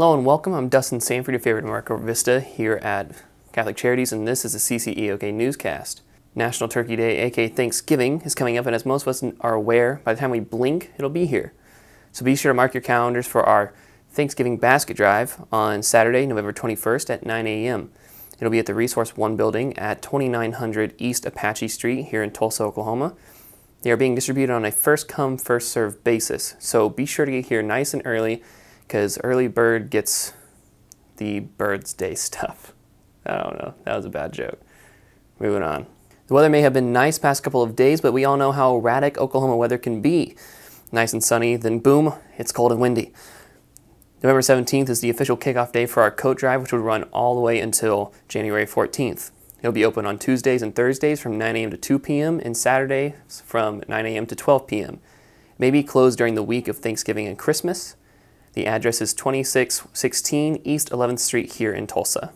Hello and welcome. I'm Dustin Sanford, your favorite Marco Vista, here at Catholic Charities, and this is the CCEOK Newscast. National Turkey Day, aka Thanksgiving, is coming up, and as most of us are aware, by the time we blink, it'll be here. So be sure to mark your calendars for our Thanksgiving basket drive on Saturday, November 21st at 9 a.m. It'll be at the Resource One building at 2900 East Apache Street here in Tulsa, Oklahoma. They are being distributed on a first come, first served basis, so be sure to get here nice and early because early bird gets the bird's day stuff. I don't know, that was a bad joke. Moving on. The weather may have been nice past couple of days, but we all know how erratic Oklahoma weather can be. Nice and sunny, then boom, it's cold and windy. November 17th is the official kickoff day for our coat drive, which will run all the way until January 14th. It'll be open on Tuesdays and Thursdays from 9 a.m. to 2 p.m. and Saturdays from 9 a.m. to 12 p.m. It may be closed during the week of Thanksgiving and Christmas. The address is 2616 East 11th Street here in Tulsa.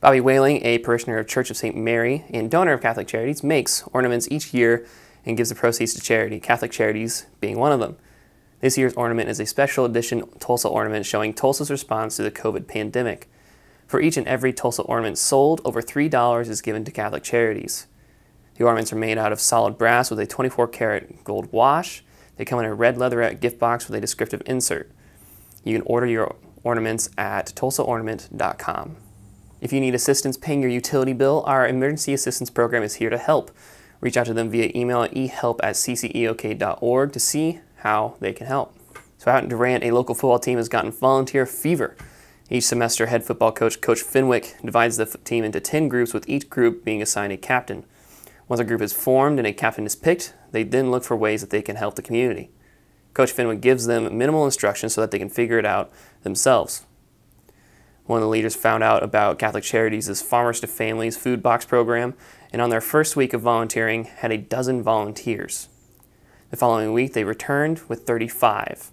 Bobby Whaling, a parishioner of Church of St. Mary and donor of Catholic Charities, makes ornaments each year and gives the proceeds to charity, Catholic Charities being one of them. This year's ornament is a special edition Tulsa ornament showing Tulsa's response to the COVID pandemic. For each and every Tulsa ornament sold, over $3 is given to Catholic Charities. The ornaments are made out of solid brass with a 24 karat gold wash. They come in a red leatherette gift box with a descriptive insert. You can order your ornaments at tulsaornament.com. If you need assistance paying your utility bill, our emergency assistance program is here to help. Reach out to them via email at ehelp at cceok.org to see how they can help. So out in Durant, a local football team has gotten volunteer fever. Each semester, head football coach Coach Finwick divides the team into 10 groups, with each group being assigned a captain. Once a group is formed and a captain is picked, they then look for ways that they can help the community. Coach Finwick gives them minimal instruction so that they can figure it out themselves. One of the leaders found out about Catholic Charities' Farmers to Families food box program, and on their first week of volunteering, had a dozen volunteers. The following week, they returned with 35.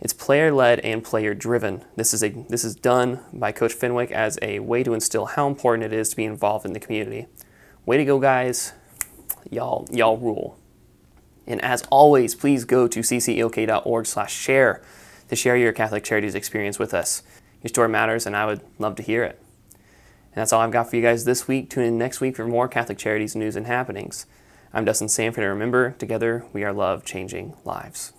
It's player led and player driven. This is, a, this is done by Coach Finwick as a way to instill how important it is to be involved in the community. Way to go, guys. Y'all, y'all rule. And as always, please go to cceokorg slash share to share your Catholic Charities experience with us. Your story matters, and I would love to hear it. And that's all I've got for you guys this week. Tune in next week for more Catholic Charities news and happenings. I'm Dustin Sanford, and remember, together we are love changing lives.